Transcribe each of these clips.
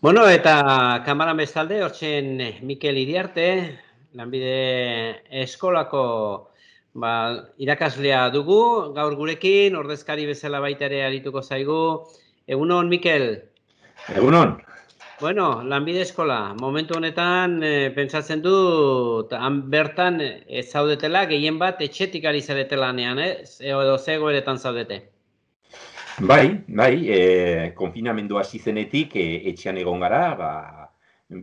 Bueno, eta kamaran bestalde, hortzen Mikel Iriarte, lanbide eskolako ba, irakaslea dugu, gaur gurekin, ordezkari bezala baita ere arituko zaigu. Egunon, Mikel? Egunon. Bueno, lanbide eskola, momentu honetan e, pentsatzen dut, han bertan ez eh, zaudetela, gehien bat etxetik ari zaretelanean, Eh? Edo zegoeretan zaudete. Bai, bai, e, konfinamendu hasi zenetik e, etxean egon gara, ba,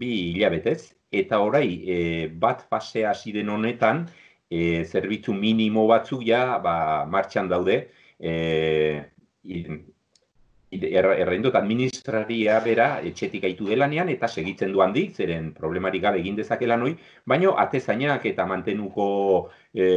bi hilabetez, eta orai e, bat fase hasi den honetan, e, zerbitzu minimo batzuk ja ba, martxan daude, e, er, administraria bera etxetik aitu delanean eta segitzen du handi, zeren problemarik gabe egin dezakela lan baino atezainak eta mantenuko e,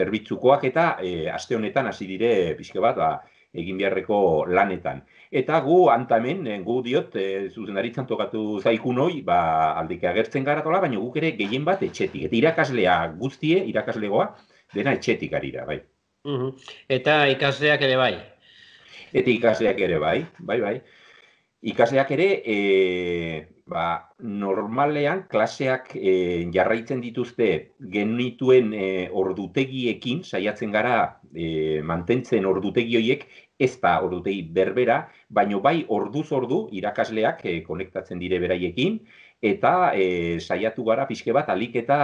zerbitzukoak eta e, aste honetan hasi dire pixke bat, ba, egin beharreko lanetan. Eta gu antamen, gu diot, e, eh, zuzenaritzan tokatu zaikunoi, noi, ba, aldeke agertzen gara tola, baina guk ere gehien bat etxetik. Eta irakaslea guztie, irakaslegoa, dena etxetik ari bai. Eta ikasleak ere bai. Eta ikasleak ere bai, bai, bai. Ikasleak ere, e, ba, normalean klaseak eh, jarraitzen dituzte genituen eh, ordutegiekin, saiatzen gara eh, mantentzen ordutegi horiek, ez da ordutegi berbera, baino bai orduz ordu irakasleak konektatzen dire beraiekin, eta saiatu gara pixke bat alik eta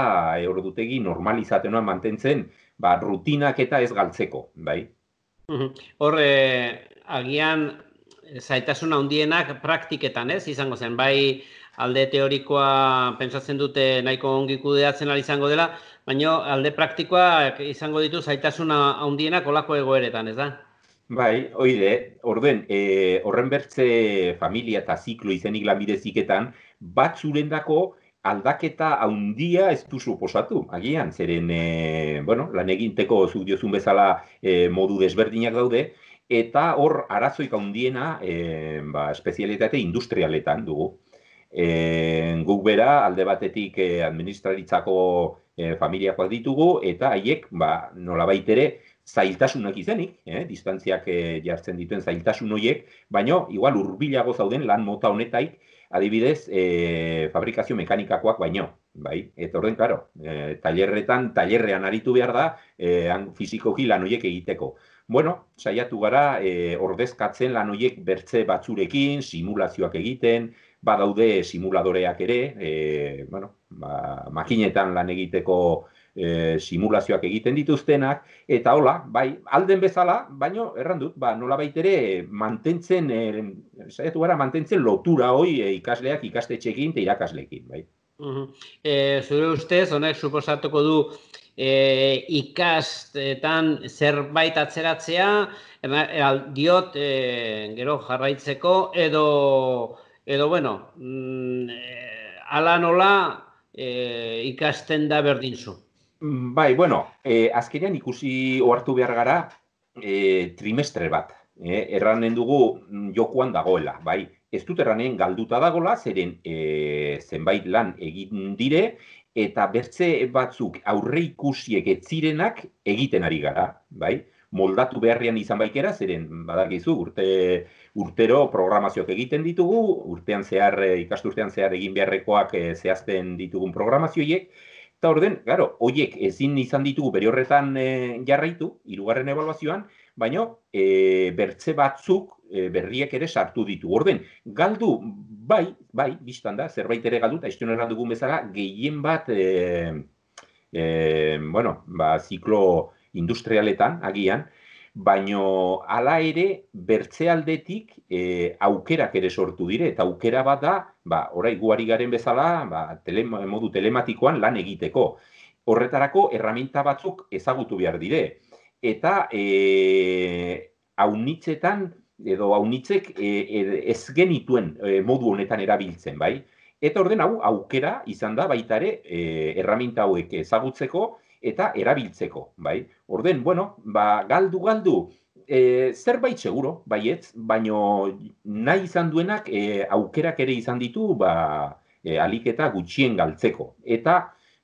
ordutegi normalizatenoa mantentzen ba, rutinak eta ez galtzeko, bai? Hor, agian zaitasuna hundienak praktiketan, ez, izango zen, bai alde teorikoa pentsatzen dute nahiko ongi kudeatzen ala izango dela, baina alde praktikoa izango ditu zaitasuna hundienak olako egoeretan, ez da? Bai, oide, orden, e, horren bertze familia eta ziklo izenik lamideziketan, bat zurendako aldaketa haundia ez du suposatu, agian, zeren, e, bueno, lan eginteko zu diozun bezala e, modu desberdinak daude, Eta hor arazoik handiena e, ba, espezialitate industrialetan dugu. E, guk bera alde batetik e, administraritzako e, familiakoak ditugu eta haiek ba, nola baitere zailtasunak izenik, eh, distantziak e, jartzen dituen zailtasun horiek, baino igual hurbilago zauden lan mota honetaik adibidez e, fabrikazio mekanikakoak baino. Bai, eta orden, claro, e, tailerretan, tailerrean aritu behar da, e, han fizikoki lan egiteko. Bueno, saiatu gara e, ordezkatzen lan hoiek bertze batzurekin, simulazioak egiten, badaude simuladoreak ere, e, bueno, ba, makinetan lan egiteko e, simulazioak egiten dituztenak, eta hola, bai, alden bezala, baino, erran dut, ba, nola baitere, mantentzen, e, saiatu gara, mantentzen lotura hoi ikasleak ikastetxekin eta irakaslekin, bai. E, zure ustez, honek suposatuko du e, ikastetan zerbait atzeratzea, eh, diot e, gero jarraitzeko, edo, edo bueno, mm, ala nola e, ikasten da berdin zu. Mm, bai, bueno, e, azkenean ikusi ohartu behar gara trimestre bat. E, erranen dugu mm, jokuan dagoela, bai, ez dut erranen galduta dagola, zeren e, zenbait lan egin dire, eta bertze batzuk aurre ikusiek etzirenak egiten ari gara, bai? Moldatu beharrian izan baikera, zeren badakizu, urte, urtero programazioak egiten ditugu, urtean zehar, eh, ikasturtean zehar egin beharrekoak eh, zehazten ditugun programazioiek, eta orden, gero, oiek ezin izan ditugu bere horretan jarraitu, irugarren evaluazioan, baina bertze batzuk Eh, berriak ere sartu ditu. Orden, galdu, bai, bai, biztan da, zerbait ere galdu, eta istionera dugun bezala, gehien bat, e, e, bueno, ba, ziklo industrialetan, agian, baino hala ere bertze aldetik e, aukerak ere sortu dire, eta aukera bat da, ba, orai guari garen bezala, ba, tele, modu telematikoan lan egiteko. Horretarako, erraminta batzuk ezagutu behar dire. Eta, e, haunitzetan edo haunitzek e, e, ez genituen e, modu honetan erabiltzen, bai? Eta orden hau aukera izan da baita ere e, erraminta hauek ezagutzeko eta erabiltzeko, bai? Orden, bueno, ba, galdu, galdu, e, zerbait seguro, baietz, baino nahi izan duenak e, aukerak ere izan ditu, ba, e, aliketa gutxien galtzeko. Eta,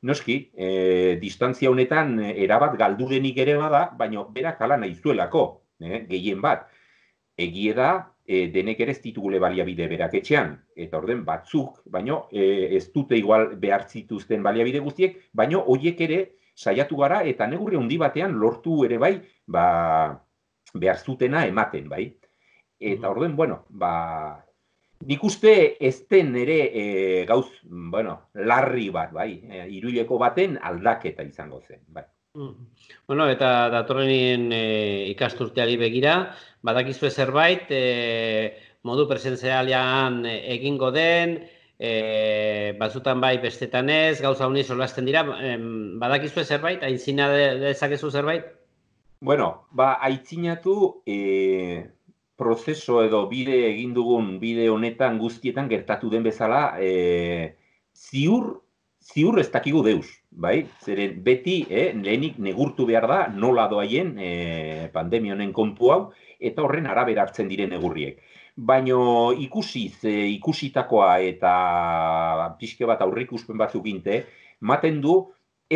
noski, e, distantzia honetan erabat galdu denik ere bada, baino berak ala nahi zuelako, e, gehien bat egie da, eh, denek ere ez ditugule baliabide berak etxean, eta orden batzuk, baino e, ez dute igual behar zituzten baliabide guztiek, baino hoiek ere saiatu gara eta negurri handi batean lortu ere bai, ba, behar zutena ematen, bai. Eta orden bueno, ba, nik uste ez den ere e, gauz, bueno, larri bat, bai, iruileko baten aldaketa izango zen, bai. Mm. Bueno, eta datorrenien e, eh, ikasturteari begira, badakizu zerbait, e, modu presentzialean egingo den, e, batzutan bai bestetan ez, gauza honi solasten dira, em, badakizu zerbait, aintzina dezakezu zerbait? Bueno, ba, aitzinatu e, prozeso edo bide egin dugun bide honetan guztietan gertatu den bezala, e, ziur ziur ez dakigu deus, bai? Zeren beti, eh, lehenik negurtu behar da nola doaien eh, pandemia honen konpu hau eta horren arabera hartzen diren negurriek. Baino ikusiz, eh, ikusitakoa eta pixke bat aurrik aurrikuspen batzuk ginte, maten du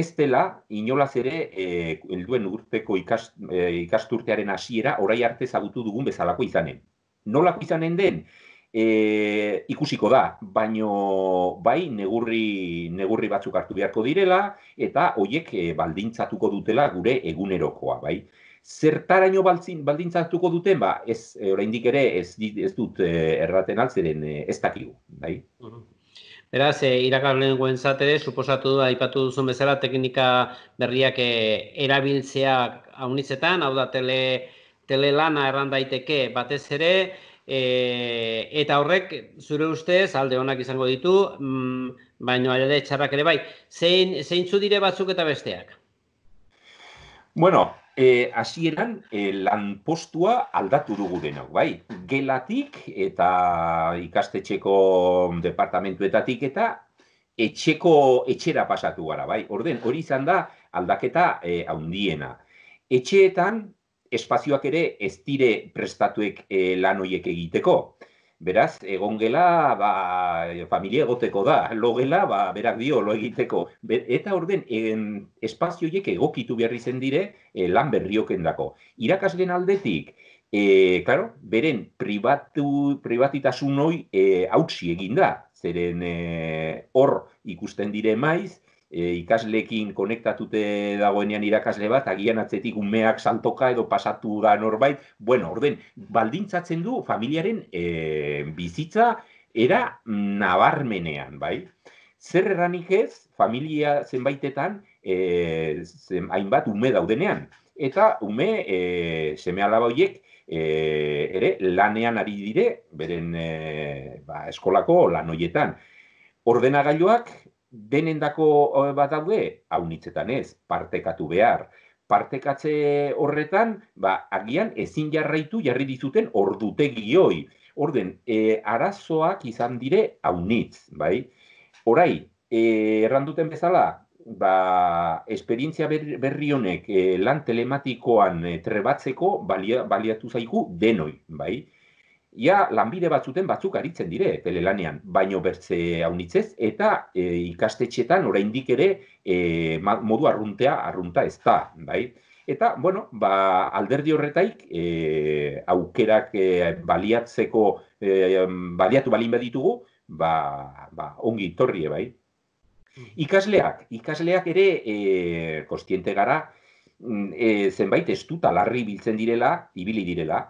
ez dela inolaz ere eh, helduen urteko ikast, eh, ikasturtearen hasiera orai arte zagutu dugun bezalako izanen. Nola izanen den? e, ikusiko da, baino bai negurri, negurri batzuk hartu beharko direla eta hoiek eh, baldintzatuko dutela gure egunerokoa, bai. Zertaraino baldintzatuko duten, ba, ez, eh, oraindik ere ez, ez dut eh, erraten altzeren e, ez dakigu, bai. Beraz, e, irakarren guen suposatu du, aipatu duzun bezala, teknika berriak erabiltzeak erabiltzea haunitzetan, hau da, tele, telelana erran daiteke batez ere, e, eta horrek, zure ustez, alde honak izango ditu, mm, baino ere txarrak ere bai, zein, zein dire batzuk eta besteak? Bueno, e, e, lan postua aldatu dugu bai? Gelatik eta ikastetxeko departamentuetatik eta etxeko etxera pasatu gara, bai? Orden, hori izan da aldaketa e, haundiena. Etxeetan, espazioak ere ez dire prestatuek e, lan hoiek egiteko. Beraz, egon gela, ba, familie egoteko da, logela, ba, berak dio, lo egiteko. Eta orden, en, espazioiek egokitu behar zen dire eh, lan berrioken dako. aldetik, e, eh, claro, beren, privatu, privatitasun noi e, hautsi eginda. Zeren, hor ikusten dire maiz, E, ikaslekin konektatute dagoenean irakasle bat, agian atzetik umeak saltoka edo pasatu da norbait, bueno, orden, baldintzatzen du familiaren e, bizitza era nabarmenean, bai? Zer erranik ez, familia zenbaitetan, e, zen, hainbat ume daudenean. Eta ume, e, seme alaba horiek, e, ere, lanean ari dire, beren e, ba, eskolako lan hoietan. Ordenagailuak benendako eh, bat daude, Aunitzetan ez, partekatu behar. Partekatze horretan, ba, agian ezin jarraitu jarri dizuten ordutegi hoi. Orden, e, arazoak izan dire aunitz. bai? Orai, e, eh, erranduten bezala, ba, esperientzia berri honek e, lan telematikoan trebatzeko baliatu zaigu denoi, Bai? ja lanbide batzuten batzuk aritzen dire telelanean, baino bertze haunitzez, eta e, ikastetxetan oraindik ere e, modu arruntea arrunta ez da, bai? Eta, bueno, ba, alderdi horretaik e, aukerak e, baliatzeko, e, baliatu balin baditugu, ba, ba, ongi torrie, bai? Ikasleak, ikasleak ere e, kostiente gara, mm, e, zenbait estuta larri biltzen direla, ibili direla,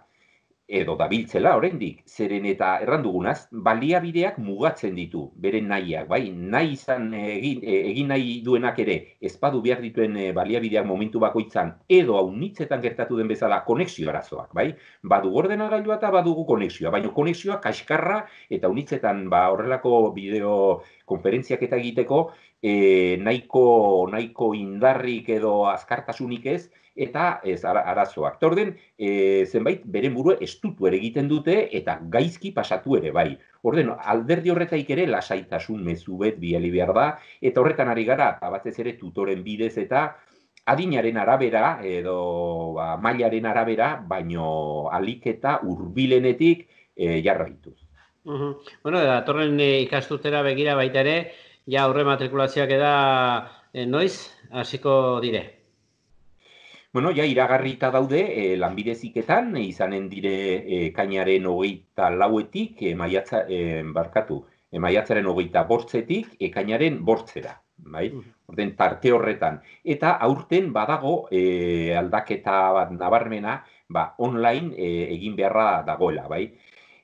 edo dabiltzela oraindik zeren eta errandugunaz baliabideak mugatzen ditu bere nahiak bai nahi izan egin, e, nahi duenak ere ezpadu behar dituen e, baliabideak momentu bakoitzan edo aunitzetan gertatu den bezala koneksio arazoak bai badu ordenagailua eta badugu konexioa baina konexioa kaskarra eta unitzetan ba horrelako bideo konferentziak eta egiteko e, nahiko, nahiko indarrik edo azkartasunik ez, eta ez ara, arazoak. Torden, e, zenbait, beren buru estutu ere egiten dute eta gaizki pasatu ere bai. Orden, alderdi horretaik ere lasaitasun mezu bet bieli behar da, eta horretan ari gara, batez ere tutoren bidez eta adinaren arabera edo ba, mailaren arabera, baino aliketa urbilenetik e, dituz. Uhum. Bueno, datorren e, ikastutera begira baita ere, ja horre matrikulazioak eda eh, noiz hasiko dire. Bueno, ja iragarrita daude e, eh, lanbideziketan, izanen dire e, kainaren hogeita lauetik, e, maiatza, barkatu, e, maiatzaren hogeita bortzetik, e, kainaren bortzera, bai? Mm. Orden, tarte horretan. Eta aurten badago e, aldaketa bat nabarmena, ba, online e, egin beharra dagoela, bai?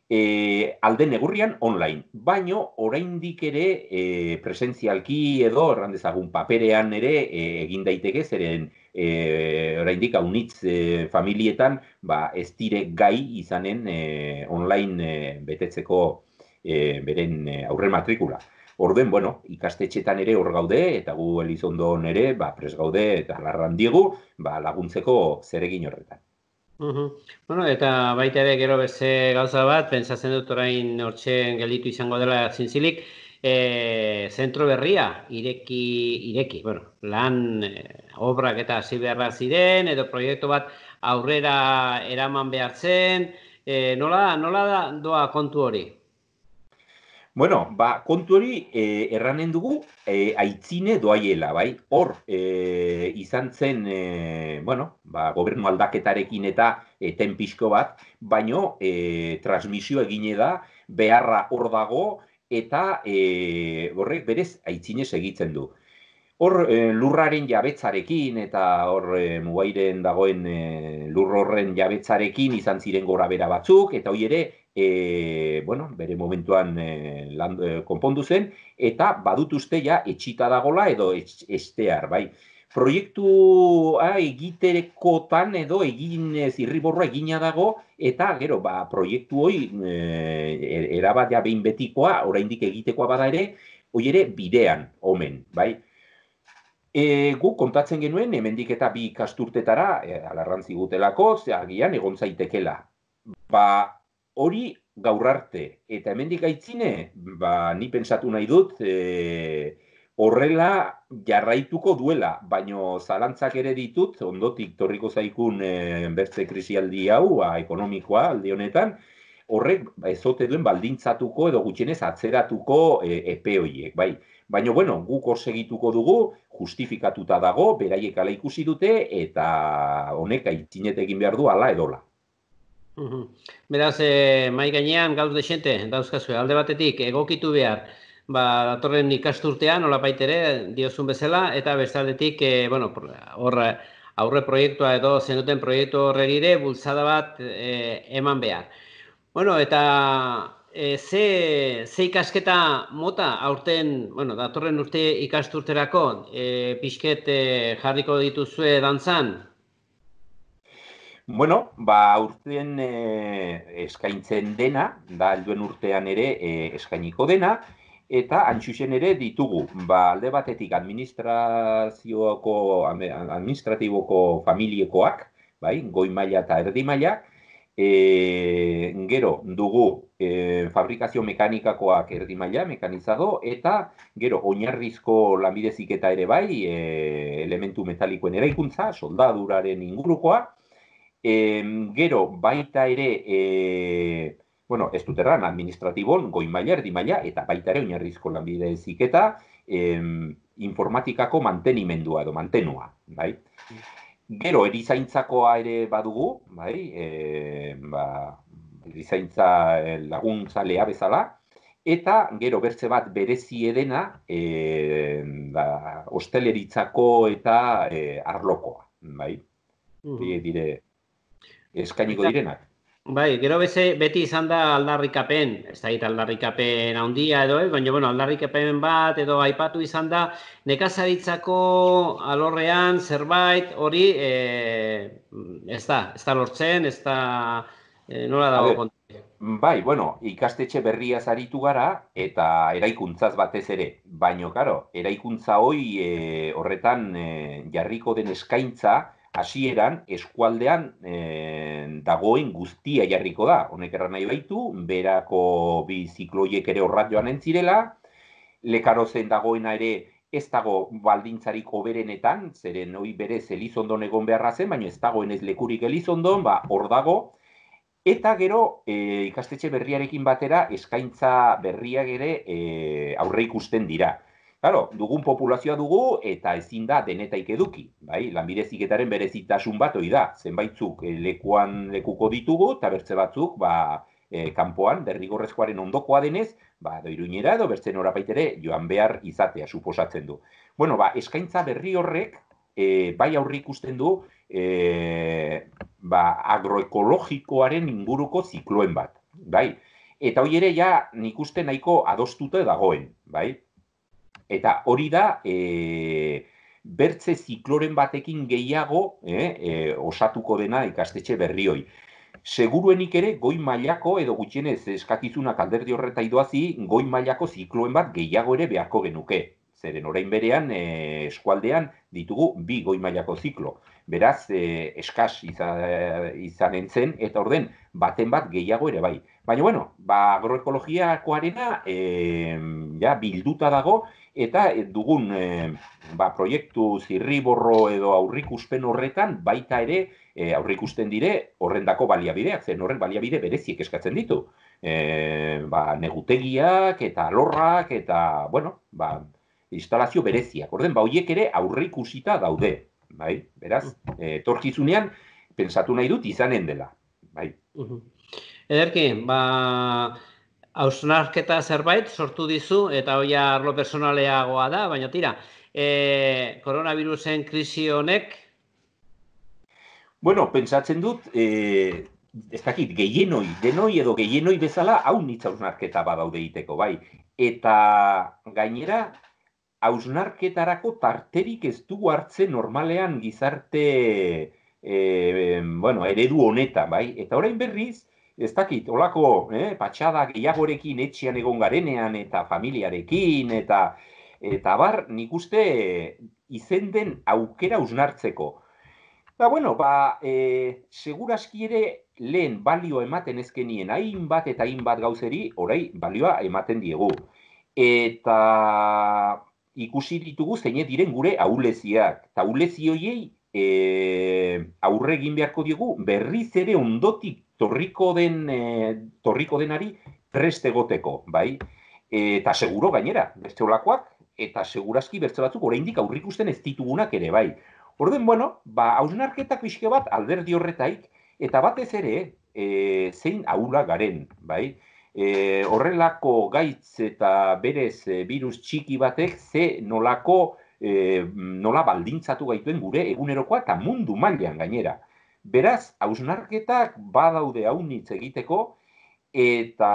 e, eh, alde online, baino oraindik ere e, presentzialki edo erran dezagun paperean ere e, egin daiteke zeren e, oraindik aunitz familietan ba ez dire gai izanen e, online betetzeko e, beren aurre matrikula. Orden, bueno, ikastetxetan ere hor gaude eta gu Elizondo ere, ba pres gaude eta larran diegu, ba laguntzeko zeregin horretan. Uhum. Bueno, eta baita ere gero beste gauza bat, pentsatzen dut orain hortzen gelditu izango dela zintzilik, e, eh, zentro berria, ireki, ireki, bueno, lan eh, obrak eta hasi beharra ziren, edo proiektu bat aurrera eraman behar zen, e, nola, nola da, doa kontu hori, Bueno, ba, kontu hori e, erranen dugu e, aitzine doaiela, bai? Hor, e, izan zen, e, bueno, ba, gobernu aldaketarekin eta eten pixko bat, baino e, transmisio egine da, beharra hor dago, eta e, horrek berez aitzine segitzen du. Hor lurraren jabetzarekin eta hor e, mugairen dagoen e, lur horren jabetzarekin izan ziren gora bera batzuk, eta hori ere e, bueno, bere momentuan eh, eh, konpondu zen, eta badut uste ja etxita dagola edo estear, bai. Proiektu a, ah, edo egin zirriborroa egina dago, eta gero, ba, proiektu hoi e, erabat behin betikoa, oraindik egitekoa bada ere, hoi ere bidean, omen, bai. E, gu kontatzen genuen, hemendik eta bi kasturtetara, e, alarrantzi gutelako, zeagian egon zaitekela. Ba, hori gaur arte eta hemendik aitzine ba ni pentsatu nahi dut e, horrela jarraituko duela baino zalantzak ere ditut ondotik torriko zaikun e, eh, bertze krisialdi hau ba, ekonomikoa alde honetan horrek ba, ezote duen baldintzatuko edo gutxienez atzeratuko e, epe hoiek bai Baina, bueno, guk hor segituko dugu, justifikatuta dago, beraiek ala ikusi dute, eta honek aitzinetekin behar du ala edola. Uhum. Beraz, eh, mai gainean gaur de xente, dauzkazu, alde batetik egokitu behar, ba, datorren ikasturtean, hola baitere, diozun bezala, eta bestaldetik, eh, bueno, hor, aurre proiektua edo zenuten proiektu horregire, bultzada bat eh, eman behar. Bueno, eta eh, ze, ze ikasketa mota aurten, bueno, datorren urte ikasturterako, eh, pixket eh, jarriko dituzue dantzan, Bueno, ba, urten eh, eskaintzen dena, da, ba, helduen urtean ere eh, eskainiko dena, eta antxusen ere ditugu, ba, alde batetik administrazioako, administratiboko familiekoak, bai, goi maila eta erdi maila, e, gero dugu fabrikazio mekanikakoak erdi maila, mekanizado, eta gero oinarrizko lanbideziketa ere bai, e, elementu metalikoen eraikuntza, soldaduraren ingurukoa, e, gero baita ere e, bueno, ez dut erran administratibon goi maila erdi maila eta baita ere oinarrizko lanbide ziketa e, informatikako mantenimendua edo mantenua, bai? Gero erizaintzakoa ere badugu, bai? E, ba, erizaintza eh, laguntza lea bezala eta gero bertze bat berezi edena e, ba, osteleritzako eta eh, arlokoa, bai? Uhum. Dire, eskainiko direnak. Bai, gero beze, beti izan da aldarrikapen, ez da aldarrikapen handia edo, eh? baina bueno, aldarrikapen bat edo aipatu izan da, nekazaritzako alorrean zerbait hori e, ez da, ez da lortzen, ez da eh, nola dago kontu. Bai, bueno, ikastetxe berria zaritu gara eta eraikuntzaz batez ere, baino, karo, eraikuntza hoi e, horretan jarriko den eskaintza, hasieran eskualdean e, dagoen guztia jarriko da. Honek erran nahi baitu, berako bi ere horrat joan entzirela, lekarozen dagoena ere ez dago baldintzarik oberenetan, zeren hoi bere elizondon egon beharra zen, baina ez dagoen ez lekurik elizondon, ba, hor dago, Eta gero, e, ikastetxe berriarekin batera, eskaintza berriak ere e, eh, aurre ikusten dira. Claro, dugun populazioa dugu eta ezin da denetaik eduki. Bai? Lanbide berezitasun bat da, Zenbaitzuk eh, lekuan lekuko ditugu eta bertze batzuk ba, e, kanpoan derrigorrezkoaren ondokoa denez, ba, doiruinera edo bertzen orapaitere joan behar izatea suposatzen du. Bueno, ba, eskaintza berri horrek e, bai aurri ikusten du e, ba, agroekologikoaren inguruko zikloen bat. Bai? Eta hori ere ja nik nahiko adostute dagoen. Bai? eta hori da e, bertze zikloren batekin gehiago e, osatuko dena ikastetxe berrioi. Seguruenik ere goi mailako edo gutxienez eskakizunak alderdi horreta idoazi goi mailako zikloen bat gehiago ere beharko genuke. Zeren orain berean eskualdean ditugu bi goi mailako ziklo. Beraz e, eskaz izanen izan entzen, eta orden baten bat gehiago ere bai. Baina, bueno, ba, agroekologiako arena e, ja, bilduta dago, eta eh, dugun ba, proiektu zirri borro edo aurrikuspen horretan, baita ere e, aurrikusten dire horrendako baliabideak, zen horren baliabide bereziek eskatzen ditu. E, ba, negutegiak eta lorrak eta, bueno, ba, instalazio bereziak. orden ba, horiek ere aurrikusita daude. Bai, beraz, mm. e, torkizunean, pensatu nahi dut izanen dela. Bai. Ederki, ba, hausnarketa zerbait sortu dizu, eta hoia arlo personaleagoa da, baina tira, e, koronavirusen krisi honek? Bueno, pentsatzen dut, e, ez dakit, gehienoi, denoi edo gehienoi bezala, hau nitz hausnarketa badaude iteko, bai. Eta gainera, hausnarketarako tarterik ez du hartzen normalean gizarte... E, bueno, eredu honetan, bai? Eta orain berriz, ez dakit, olako, eh, patxada gehiagorekin etxean egon garenean eta familiarekin eta eta bar, nik uste izen den aukera usnartzeko. Ba, bueno, ba, eh seguraski ere lehen balio ematen ezkenien hainbat eta hainbat gauzeri, orai, balioa ematen diegu. Eta ikusi ditugu zeine diren gure ahuleziak. Eta hoiei eh aurre egin beharko diegu berriz ere ondotik torriko den e, torriko denari preste egoteko, bai? E, eta seguro gainera, beste olakoak eta segurazki beste batzuk oraindik aurrikusten ez ditugunak ere, bai. Orden bueno, ba ausnarketak fiske bat alderdi horretaik eta batez ere e, zein aula garen, bai? E, horrelako gaitz eta berez virus txiki batek ze nolako e, nola baldintzatu gaituen gure egunerokoa eta mundu mailean gainera. Beraz, hausnarketak badaude haunitz egiteko, eta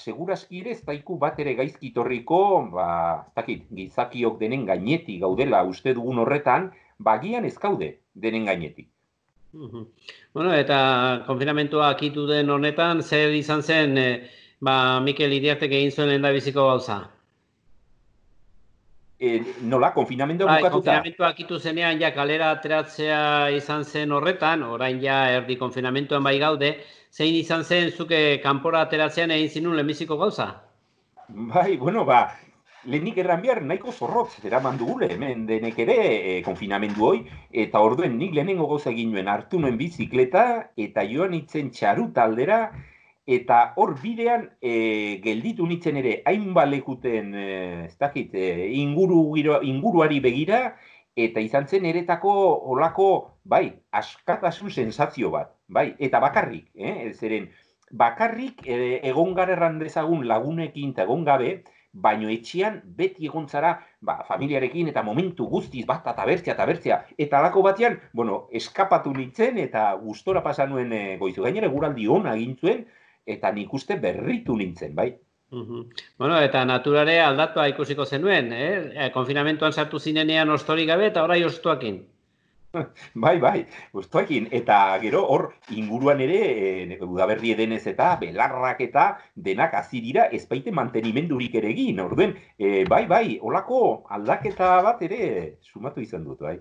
seguraski ere ez daiku bat ere gaizki torriko, ba, ez gizakiok denen gainetik gaudela uste dugun horretan, bagian ba, ez gaude denen gainetik. Bueno, eta konfinamentua akitu den honetan, zer izan zen, eh, ba, Mikel Iriartek egin zuen biziko gauza? e, nola, konfinamendu bai, bukatuta? Konfinamendu akitu zenean, ja, kalera ateratzea izan zen horretan, orain ja, erdi konfinamenduan bai gaude, zein izan zen, zuke eh, kanpora ateratzean egin zinun lemiziko gauza? Bai, bueno, ba, lehenik erran behar nahiko zorrotz, eraman dugule, hemen denek ere e, konfinamendu hoi, eta orduen nik lehenengo gauza egin hartu nuen bizikleta, eta joan itzen txaru taldera, eta hor bidean e, gelditu nitzen ere hainbalekuten e, eh, ez dakit e, inguru inguruari begira eta izan zen eretako olako, bai, askatasun sensazio bat, bai, eta bakarrik, eh, bakarrik e, egon gara errandezagun lagunekin eta egon gabe, baino etxian beti egon zara, ba, familiarekin eta momentu guztiz bat, eta bertzea, eta bertzea, eta alako batean, bueno, eskapatu nitzen eta gustora pasa nuen e, goizu, gainera guraldi hona zuen, eta nik uste berritu nintzen, bai. Uhum. Bueno, eta naturare aldatua ikusiko zenuen, eh? eh? Konfinamentuan sartu zinenean ostori gabe eta orai ostuakin. Bai, bai, ostuakin. Eta gero, hor, inguruan ere, e, eh, udaberri edenez eta belarrak eta denak azirira, ez ezpaite mantenimendurik ere egin. Orduen, eh, bai, bai, olako aldaketa bat ere sumatu izan dut, bai.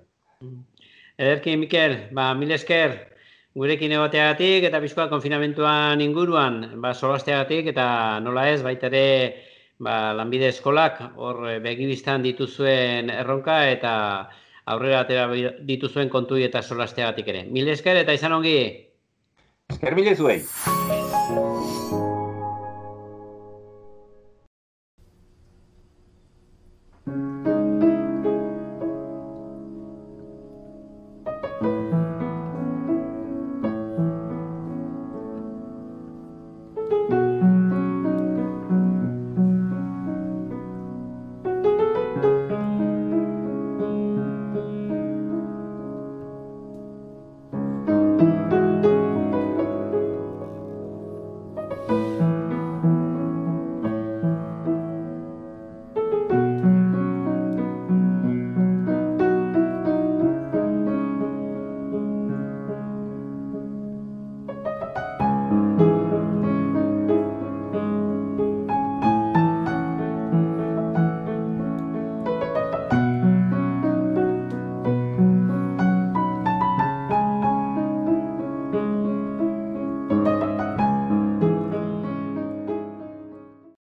Ederkin, Mikel, ba, mil gurekin egoteagatik eta pixkoa konfinamentuan inguruan ba, solasteagatik eta nola ez, baita ere ba, lanbide eskolak hor eh, begibistan dituzuen erronka eta aurrera atera dituzuen kontui eta solasteagatik ere. Mil esker eta izan ongi! Esker mil ezuei!